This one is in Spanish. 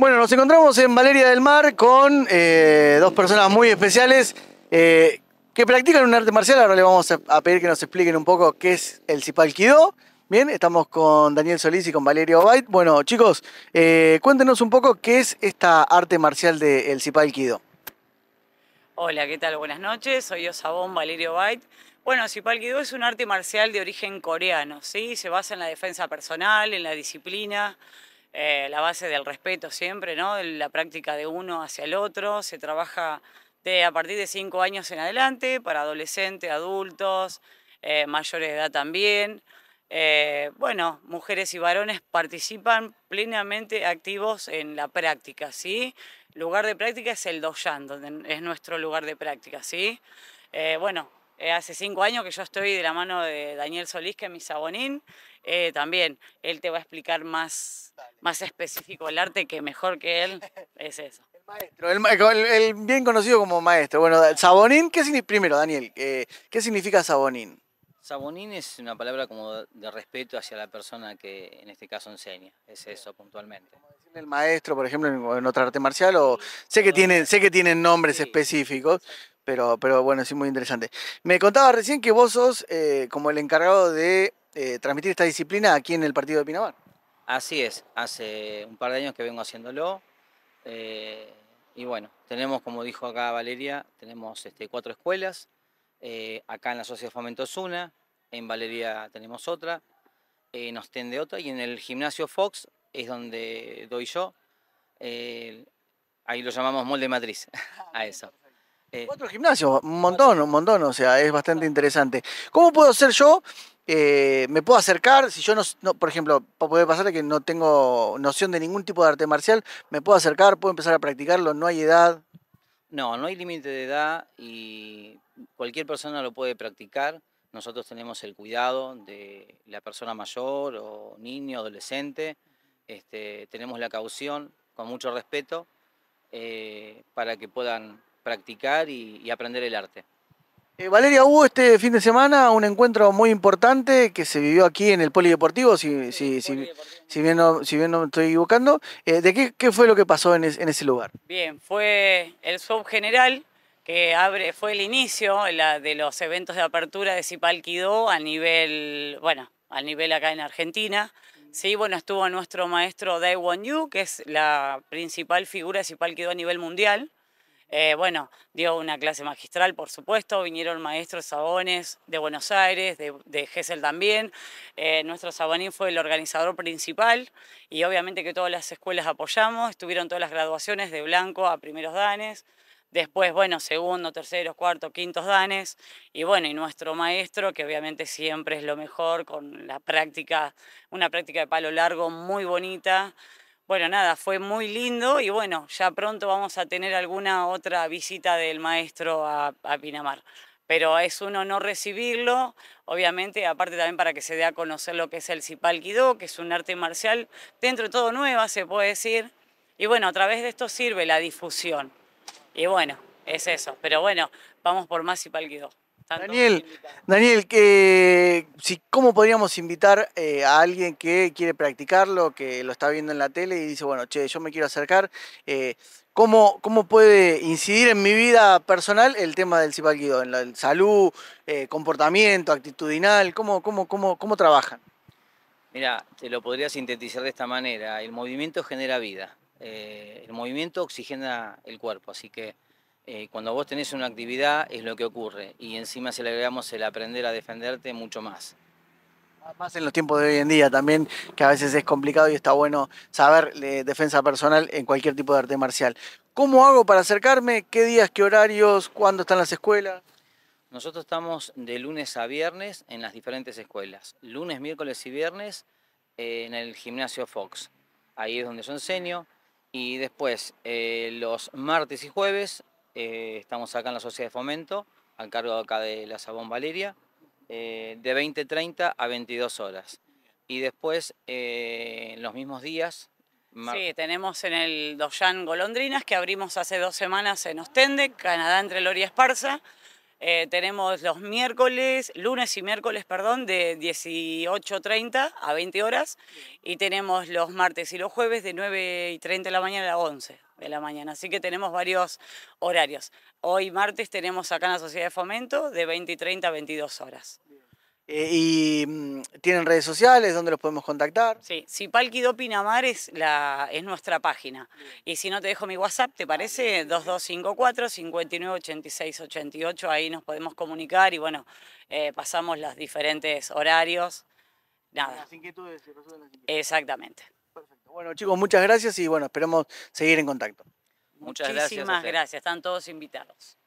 Bueno, nos encontramos en Valeria del Mar con eh, dos personas muy especiales eh, que practican un arte marcial. Ahora le vamos a pedir que nos expliquen un poco qué es el zipalquido Bien, estamos con Daniel Solís y con Valerio Bait. Bueno, chicos, eh, cuéntenos un poco qué es esta arte marcial del de Zipalquido. Hola, ¿qué tal? Buenas noches. Soy Sabón, Valerio Bait. Bueno, Zipalquido es un arte marcial de origen coreano, ¿sí? Se basa en la defensa personal, en la disciplina eh, la base del respeto siempre, ¿no? la práctica de uno hacia el otro, se trabaja de, a partir de cinco años en adelante para adolescentes, adultos, eh, mayores de edad también. Eh, bueno, mujeres y varones participan plenamente activos en la práctica, ¿sí? Lugar de práctica es el doyan, donde es nuestro lugar de práctica, ¿sí? bueno, eh, hace cinco años que yo estoy de la mano de Daniel Solís, que es mi sabonín. Eh, también él te va a explicar más, más específico el arte, que mejor que él es eso. El maestro, el, bien conocido como maestro. Bueno, sabonín, ¿qué significa? Primero, Daniel, eh, ¿qué significa sabonín? Sabonín es una palabra como de respeto hacia la persona que en este caso enseña, es eso puntualmente el maestro, por ejemplo, en, otra arte marcial, o sé que tienen, sé que tienen nombres específicos, pero, pero bueno, sí, muy interesante. Me contaba recién que vos sos eh, como el encargado de eh, transmitir esta disciplina aquí en el partido de Pinamar. Así es, hace un par de años que vengo haciéndolo. Eh, y bueno, tenemos, como dijo acá Valeria, tenemos este, cuatro escuelas. acá en la Sociedad es una, en Valeria tenemos otra, en Ostende otra, y en el gimnasio Fox es donde doy yo. Eh, ahí lo llamamos molde matriz ah, a eso. Eh, Cuatro gimnasios, un montón, un montón, o sea, es bastante interesante. ¿Cómo puedo hacer yo? Eh, ¿Me puedo acercar? Si yo no, por ejemplo, puede pasar que no tengo noción de ningún tipo de arte marcial, ¿me puedo acercar? ¿Puedo empezar a practicarlo? ¿No hay edad? No, no hay límite de edad y cualquier persona lo puede practicar. Nosotros tenemos el cuidado de la persona mayor o niño, adolescente. Este, tenemos la caución con mucho respeto eh, para que puedan practicar y, aprender el arte. Eh, Valeria, hubo este fin de semana un encuentro muy importante que se vivió aquí en el Polideportivo, si, si, bien, no, si bien no me estoy equivocando. Eh, ¿De qué, fue lo que pasó en, ese lugar? Bien, fue el general, que abre, fue el inicio de los eventos de apertura de Cipalquidó a nivel, bueno, a nivel acá en Argentina. Sí, bueno, estuvo nuestro maestro Dai Won Yu, que es la principal figura de que dio a nivel mundial. Eh, bueno, dio una clase magistral, por supuesto, vinieron maestros sabones de Buenos Aires, de, de también. Eh, nuestro sabonín fue el organizador principal y obviamente que todas las escuelas apoyamos, estuvieron todas las graduaciones de blanco a primeros danes. Después, bueno, segundo, terceros, cuarto quintos danes. Y bueno, y nuestro maestro, que obviamente siempre es lo mejor, con la práctica, una práctica de palo largo muy bonita. Bueno, nada, fue muy lindo y bueno, ya pronto vamos a tener alguna otra visita del maestro a, a Pinamar pero es un honor recibirlo, obviamente, aparte también para que se dé a conocer lo que es el Cipalquidó, que es un arte marcial, dentro de todo nueva, se puede decir, y bueno, a través de esto sirve la difusión. Y bueno, es eso. Pero bueno, vamos por más y Guido. Daniel, Daniel que, si, ¿cómo podríamos invitar eh, a alguien que quiere practicarlo, que lo está viendo en la tele y dice, bueno, che, yo me quiero acercar? Eh, ¿cómo, puede incidir en mi vida personal el tema del cipalguido? En la salud, eh, comportamiento, actitudinal, ¿cómo, cómo, cómo, cómo trabajan? Mira, te lo podría sintetizar de esta manera. El movimiento genera vida. Eh, el movimiento oxigena el cuerpo, así que eh, cuando vos tenés una actividad es lo que ocurre y encima se le agregamos el aprender a defenderte mucho más. Más en los tiempos de hoy en día también, que a veces es complicado y está bueno saber eh, defensa personal en cualquier tipo de arte marcial. ¿Cómo hago para acercarme? ¿Qué días, qué horarios? ¿Cuándo están las escuelas? Nosotros estamos de lunes a viernes en las diferentes escuelas. Lunes, miércoles y viernes en el gimnasio Fox. Ahí es donde yo enseño. Y después, eh, los martes y jueves, eh, estamos acá en la Sociedad de Fomento, al cargo acá de la Sabón Valeria, eh, de 20.30 a 22 horas. Y después, en los mismos días... Sí, tenemos en el Doyan Golondrinas, que abrimos hace dos semanas en Ostende, Canadá entre Loria Esparza. Eh, tenemos los miércoles, lunes y miércoles, perdón, de 18.30 a 20 horas. Y tenemos los martes y los jueves de 9.30 de la mañana a 11 de la mañana. Así que tenemos varios horarios. Hoy martes tenemos acá en la Sociedad de Fomento de 20.30 a 22 horas. Eh, y mm, tienen redes sociales donde los podemos contactar. Sí, si es, la, es nuestra página. Y si no te dejo mi WhatsApp, ¿te parece? 2254-598688. Ahí nos podemos comunicar y bueno, eh, pasamos los diferentes horarios. Nada. Las inquietudes, se las inquietudes. Exactamente. Perfecto. Bueno, chicos, muchas gracias y bueno, esperamos seguir en contacto. Muchas gracias. Muchísimas gracias. Están todos invitados.